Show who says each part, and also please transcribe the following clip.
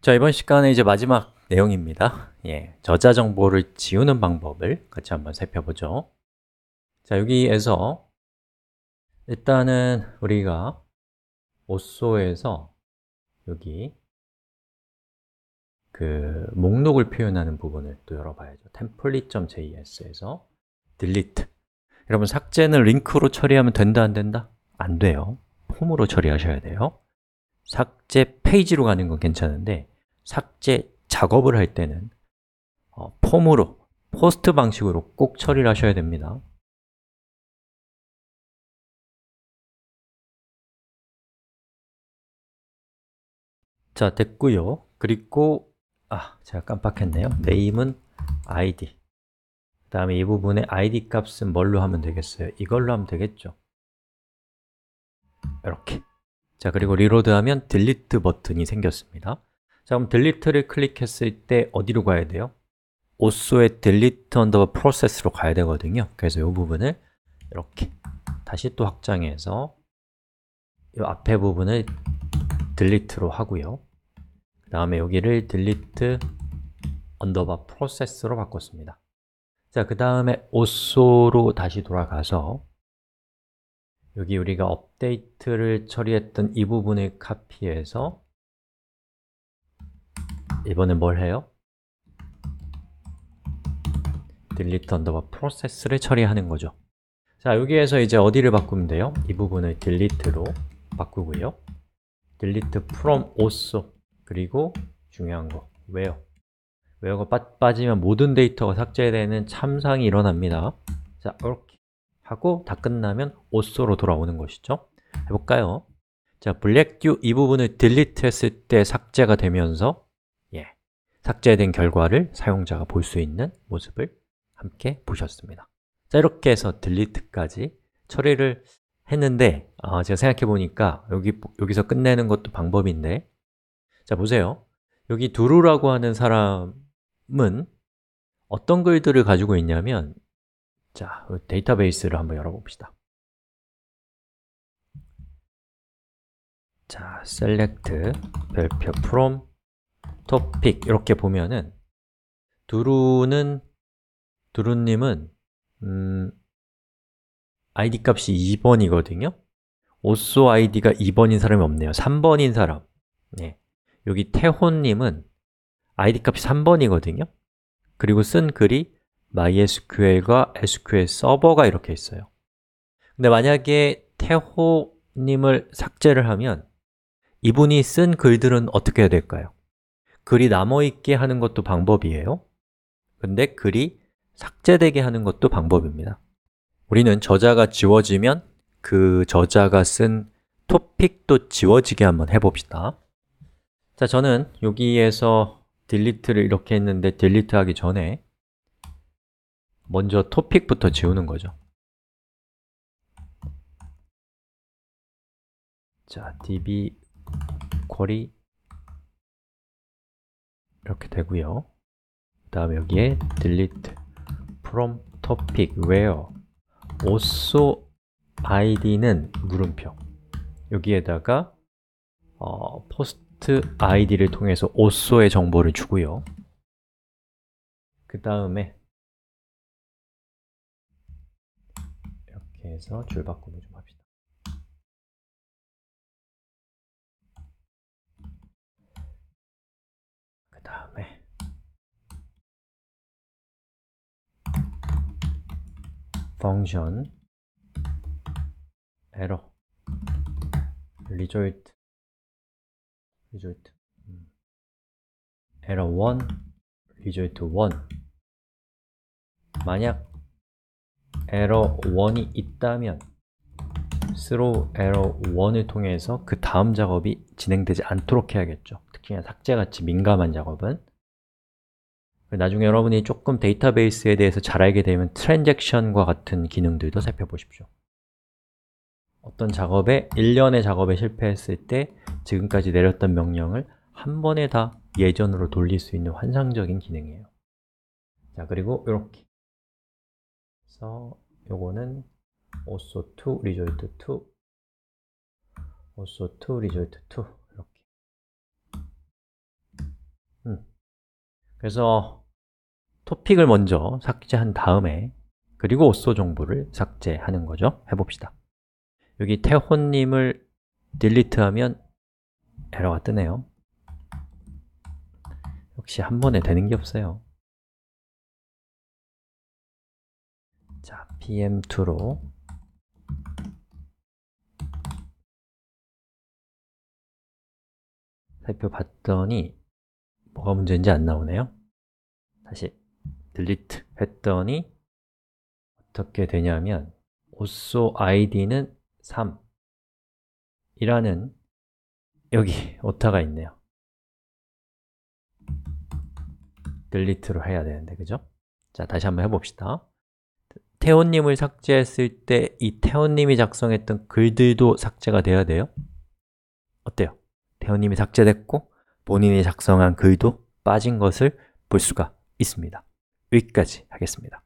Speaker 1: 자, 이번 시간에 이제 마지막 내용입니다. 예, 저자 정보를 지우는 방법을 같이 한번 살펴보죠. 자, 여기에서 일단은 우리가 오쏘에서 여기 그 목록을 표현하는 부분을 또 열어봐야죠. template.js에서 delete 여러분 삭제는 링크로 처리하면 된다 안 된다? 안 돼요. 폼으로 처리하셔야 돼요. 삭제 페이지로 가는 건 괜찮은데 삭제 작업을 할 때는 어, 폼으로, 포스트 방식으로 꼭 처리를 하셔야 됩니다 자, 됐고요 그리고 아, 제가 깜빡했네요 네임은 id 그 다음에 이 부분에 id 값은 뭘로 하면 되겠어요? 이걸로 하면 되겠죠 이렇게 자, 그리고 리로드하면 delete 버튼이 생겼습니다 자, 그럼 delete를 클릭했을 때 어디로 가야 돼요? os의 delete u n d e r b a process로 가야 되거든요 그래서 이 부분을 이렇게 다시 또 확장해서 이 앞에 부분을 delete로 하고요 그 다음에 여기를 delete u n d e r b a process로 바꿨습니다 자, 그 다음에 os로 다시 돌아가서 여기 우리가 업데이트를 처리했던 이 부분을 카피해서 이번에 뭘 해요? delete underbar process를 처리하는 거죠 자, 여기에서 이제 어디를 바꾸면 돼요? 이 부분을 delete로 바꾸고요 delete from also 그리고 중요한 거, where where가 빠, 빠지면 모든 데이터가 삭제되는 참상이 일어납니다 자, 이렇게 하고 다 끝나면 옷소로 돌아오는 것이죠 해볼까요? 자, 블랙듀 이 부분을 딜리트 했을 때 삭제가 되면서 예, 삭제된 결과를 사용자가 볼 수 있는 모습을 함께 보셨습니다 자, 이렇게 해서 딜리트까지 처리를 했는데 어, 제가 생각해보니까 여기, 여기서 끝내는 것도 방법인데 자, 보세요 여기 두루라고 하는 사람은 어떤 글들을 가지고 있냐면 자, 그 데이터베이스를 한번 열어봅시다. 자, select 별표 from topic 이렇게 보면은 두루는 두루님은 음, 아이 값이 2번이거든요. 오쏘 i d 가 2번인 사람이 없네요. 3번인 사람. 네. 여기 태호님은 ID 값이 3번이거든요. 그리고 쓴 글이 MySQL과 SQL 서버가 이렇게 있어요 근데 만약에 태호님을 삭제를 하면 이분이 쓴 글들은 어떻게 해야 될까요? 글이 남아있게 하는 것도 방법이에요 근데 글이 삭제되게 하는 것도 방법입니다 우리는 저자가 지워지면 그 저자가 쓴 토픽도 지워지게 한번 해봅시다 자, 저는 여기에서 딜리트를 이렇게 했는데 딜리트 하기 전에 먼저 토픽부터 지우는 거죠 자, db q u 이렇게 되고요 그 다음 여기에 delete from topic where also id는 물음표 여기에다가 어, post id를 통해서 also의 정보를 주고요 그 다음에 이렇게 해서 줄 바꿈을 좀 합시다. 그 다음에 function 에러 result result 에러 1 result 1 만약 에러 1이 있다면 throw error 1을 통해서 그 다음 작업이 진행되지 않도록 해야겠죠 특히나 삭제같이 민감한 작업은 나중에 여러분이 조금 데이터베이스에 대해서 잘 알게 되면 트랜잭션과 같은 기능들도 살펴보십시오 어떤 작업에, 1년의 작업에 실패했을 때 지금까지 내렸던 명령을 한 번에 다 예전으로 돌릴 수 있는 환상적인 기능이에요 자, 그리고 이렇게 그래서 요거는 also to r e s u l t to also to r e s u l t to 이렇게 음. 그래서 토픽을 먼저 삭제한 다음에 그리고 also 정보를 삭제하는 거죠 해봅시다 여기 태호님을 딜리트하면 에러가 뜨네요 역시 한 번에 되는 게 없어요 자, pm2로 살펴봤더니 뭐가 문제인지 안 나오네요 다시 delete 했더니 어떻게 되냐면 also id는 3 이라는 여기 오타가 있네요 delte로 e 해야 되는데 그죠? 자 다시 한번 해봅시다 태호님을 삭제했을 때 이태호님이 작성했던 글들도 삭제가 돼야 돼요? 어때요? 태호님이 삭제됐고 본인이 작성한 글도 빠진 것을 볼 수가 있습니다. 여기까지 하겠습니다.